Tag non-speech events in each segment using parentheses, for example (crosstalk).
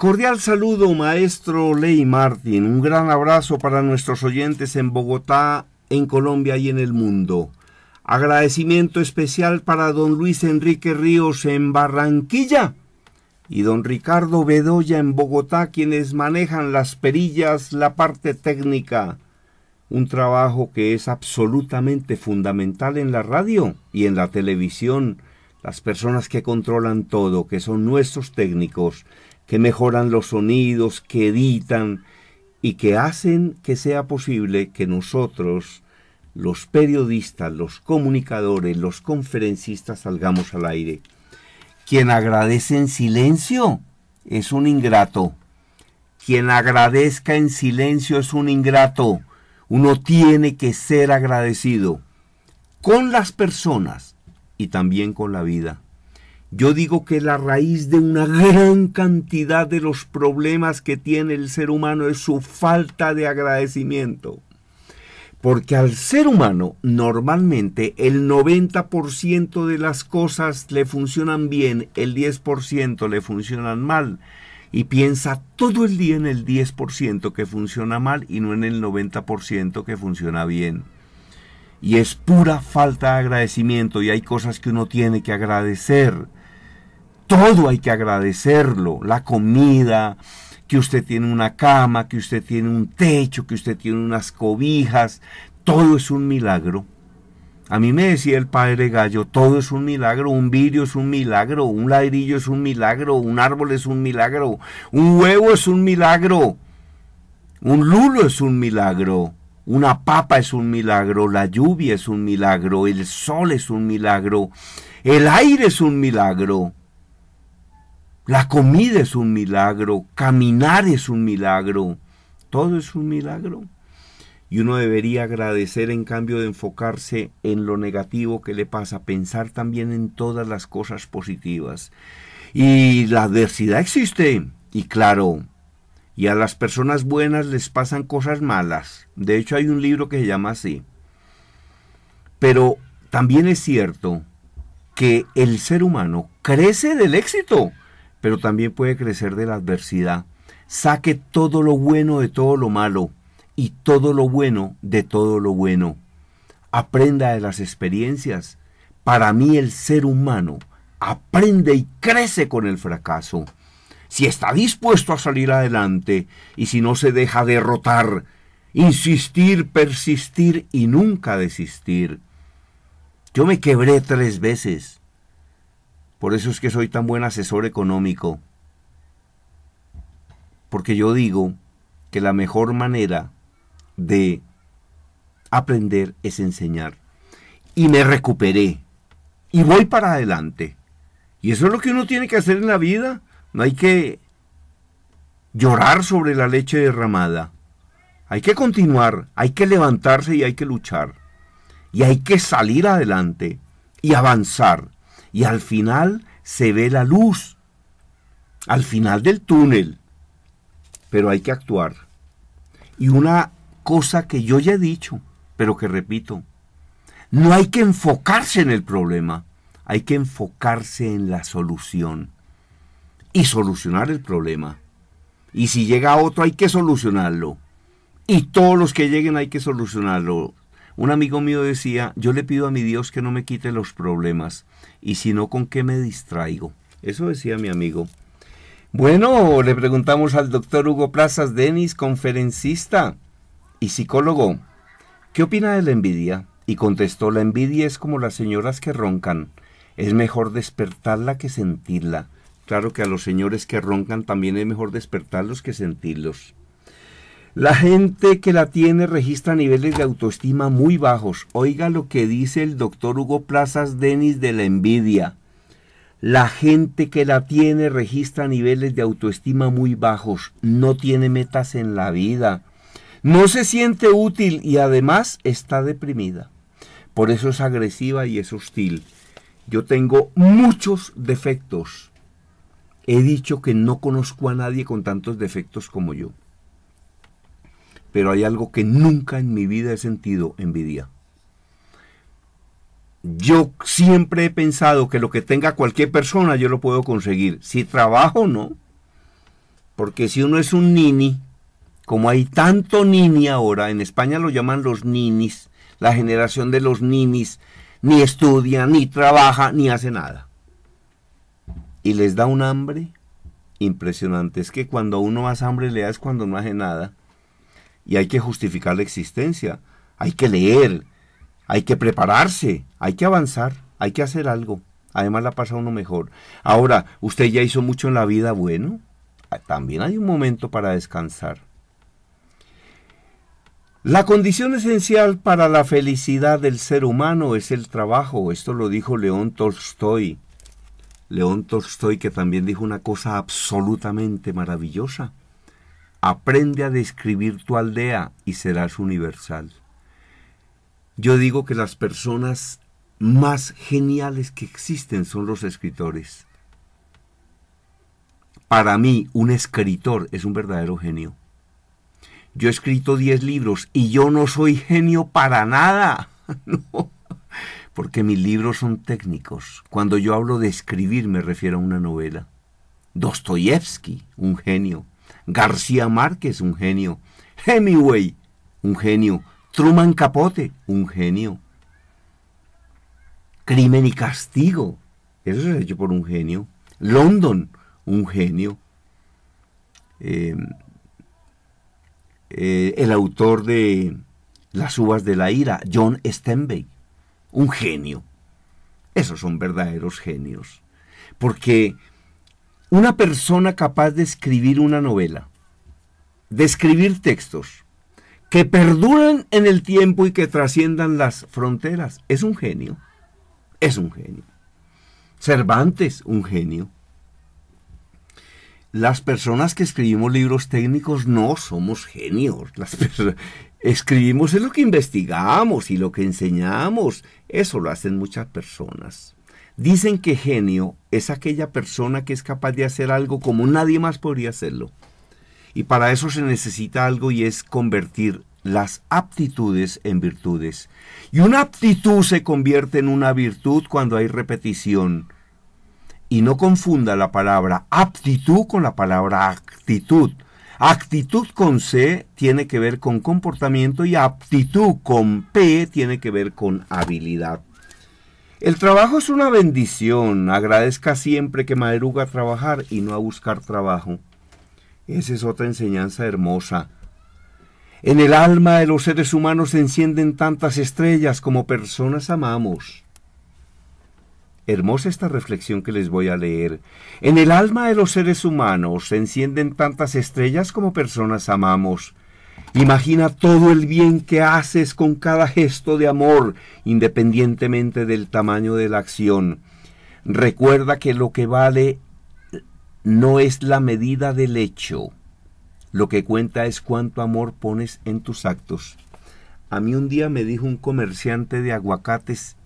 Cordial saludo, maestro Ley martín Un gran abrazo para nuestros oyentes en Bogotá, en Colombia y en el mundo. Agradecimiento especial para don Luis Enrique Ríos en Barranquilla y don Ricardo Bedoya en Bogotá, quienes manejan las perillas, la parte técnica. Un trabajo que es absolutamente fundamental en la radio y en la televisión. Las personas que controlan todo, que son nuestros técnicos que mejoran los sonidos, que editan y que hacen que sea posible que nosotros, los periodistas, los comunicadores, los conferencistas salgamos al aire. Quien agradece en silencio es un ingrato. Quien agradezca en silencio es un ingrato. Uno tiene que ser agradecido con las personas y también con la vida. Yo digo que la raíz de una gran cantidad de los problemas que tiene el ser humano es su falta de agradecimiento. Porque al ser humano normalmente el 90% de las cosas le funcionan bien, el 10% le funcionan mal. Y piensa todo el día en el 10% que funciona mal y no en el 90% que funciona bien. Y es pura falta de agradecimiento y hay cosas que uno tiene que agradecer todo hay que agradecerlo, la comida, que usted tiene una cama, que usted tiene un techo, que usted tiene unas cobijas, todo es un milagro. A mí me decía el padre Gallo, todo es un milagro, un vidrio es un milagro, un ladrillo es un milagro, un árbol es un milagro, un huevo es un milagro, un lulo es un milagro, una papa es un milagro, la lluvia es un milagro, el sol es un milagro, el aire es un milagro, la comida es un milagro, caminar es un milagro, todo es un milagro. Y uno debería agradecer en cambio de enfocarse en lo negativo que le pasa, pensar también en todas las cosas positivas. Y la adversidad existe, y claro, y a las personas buenas les pasan cosas malas. De hecho hay un libro que se llama así. Pero también es cierto que el ser humano crece del éxito pero también puede crecer de la adversidad. Saque todo lo bueno de todo lo malo y todo lo bueno de todo lo bueno. Aprenda de las experiencias. Para mí el ser humano aprende y crece con el fracaso. Si está dispuesto a salir adelante y si no se deja derrotar, insistir, persistir y nunca desistir. Yo me quebré tres veces por eso es que soy tan buen asesor económico. Porque yo digo que la mejor manera de aprender es enseñar. Y me recuperé. Y voy para adelante. Y eso es lo que uno tiene que hacer en la vida. No hay que llorar sobre la leche derramada. Hay que continuar, hay que levantarse y hay que luchar. Y hay que salir adelante y avanzar y al final se ve la luz, al final del túnel. Pero hay que actuar. Y una cosa que yo ya he dicho, pero que repito, no hay que enfocarse en el problema, hay que enfocarse en la solución y solucionar el problema. Y si llega otro hay que solucionarlo. Y todos los que lleguen hay que solucionarlo. Un amigo mío decía, yo le pido a mi Dios que no me quite los problemas, y si no, ¿con qué me distraigo? Eso decía mi amigo. Bueno, le preguntamos al doctor Hugo Plazas Denis, conferencista y psicólogo, ¿qué opina de la envidia? Y contestó, la envidia es como las señoras que roncan, es mejor despertarla que sentirla. Claro que a los señores que roncan también es mejor despertarlos que sentirlos. La gente que la tiene registra niveles de autoestima muy bajos. Oiga lo que dice el doctor Hugo Plazas Denis de la envidia. La gente que la tiene registra niveles de autoestima muy bajos, no tiene metas en la vida, no se siente útil y además está deprimida. Por eso es agresiva y es hostil. Yo tengo muchos defectos. He dicho que no conozco a nadie con tantos defectos como yo pero hay algo que nunca en mi vida he sentido envidia. Yo siempre he pensado que lo que tenga cualquier persona yo lo puedo conseguir, si trabajo no. Porque si uno es un nini, como hay tanto nini ahora, en España lo llaman los ninis, la generación de los ninis, ni estudia, ni trabaja, ni hace nada. Y les da un hambre impresionante. Es que cuando a uno más hambre le da es cuando no hace nada y hay que justificar la existencia, hay que leer, hay que prepararse, hay que avanzar, hay que hacer algo. Además la pasa uno mejor. Ahora, usted ya hizo mucho en la vida, bueno, también hay un momento para descansar. La condición esencial para la felicidad del ser humano es el trabajo. Esto lo dijo León Tolstoy. León Tolstoy que también dijo una cosa absolutamente maravillosa. Aprende a describir tu aldea y serás universal. Yo digo que las personas más geniales que existen son los escritores. Para mí, un escritor es un verdadero genio. Yo he escrito 10 libros y yo no soy genio para nada. (laughs) porque mis libros son técnicos. Cuando yo hablo de escribir me refiero a una novela. Dostoyevsky, un genio. García Márquez, un genio. Hemingway, un genio. Truman Capote, un genio. Crimen y castigo, eso es hecho por un genio. London, un genio. Eh, eh, el autor de Las uvas de la ira, John Steinbeck, un genio. Esos son verdaderos genios. Porque una persona capaz de escribir una novela, de escribir textos que perduran en el tiempo y que trasciendan las fronteras, es un genio. Es un genio. Cervantes, un genio. Las personas que escribimos libros técnicos no somos genios. Las escribimos es lo que investigamos y lo que enseñamos. Eso lo hacen muchas personas. Dicen que genio es aquella persona que es capaz de hacer algo como nadie más podría hacerlo. Y para eso se necesita algo y es convertir las aptitudes en virtudes. Y una aptitud se convierte en una virtud cuando hay repetición. Y no confunda la palabra aptitud con la palabra actitud. Actitud con C tiene que ver con comportamiento y aptitud con P tiene que ver con habilidad. El trabajo es una bendición. Agradezca siempre que madruga a trabajar y no a buscar trabajo. Esa es otra enseñanza hermosa. En el alma de los seres humanos se encienden tantas estrellas como personas amamos. Hermosa esta reflexión que les voy a leer. En el alma de los seres humanos se encienden tantas estrellas como personas amamos. Imagina todo el bien que haces con cada gesto de amor, independientemente del tamaño de la acción. Recuerda que lo que vale no es la medida del hecho. Lo que cuenta es cuánto amor pones en tus actos. A mí un día me dijo un comerciante de aguacates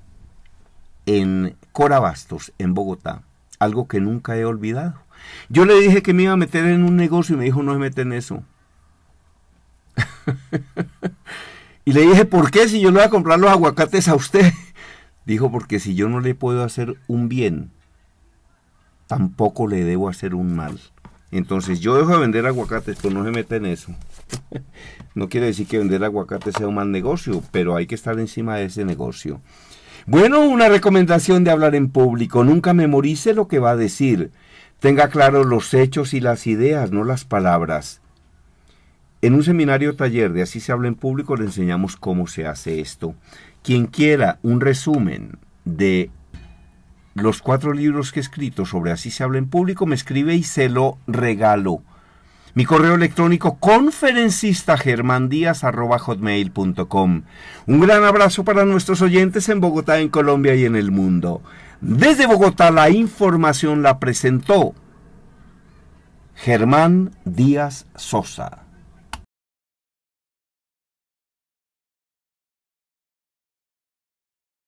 en Corabastos, en Bogotá, algo que nunca he olvidado. Yo le dije que me iba a meter en un negocio y me dijo no me meten en eso. (laughs) y le dije, ¿por qué si yo no voy a comprar los aguacates a usted? (laughs) Dijo, porque si yo no le puedo hacer un bien, tampoco le debo hacer un mal. Entonces yo dejo de vender aguacates, pues no se meta en eso. (laughs) no quiere decir que vender aguacates sea un mal negocio, pero hay que estar encima de ese negocio. Bueno, una recomendación de hablar en público. Nunca memorice lo que va a decir. Tenga claro los hechos y las ideas, no las palabras. En un seminario taller de Así se habla en público le enseñamos cómo se hace esto. Quien quiera un resumen de los cuatro libros que he escrito sobre Así se habla en público, me escribe y se lo regalo. Mi correo electrónico conferencista hotmail.com. Un gran abrazo para nuestros oyentes en Bogotá, en Colombia y en el mundo. Desde Bogotá la información la presentó Germán Díaz Sosa.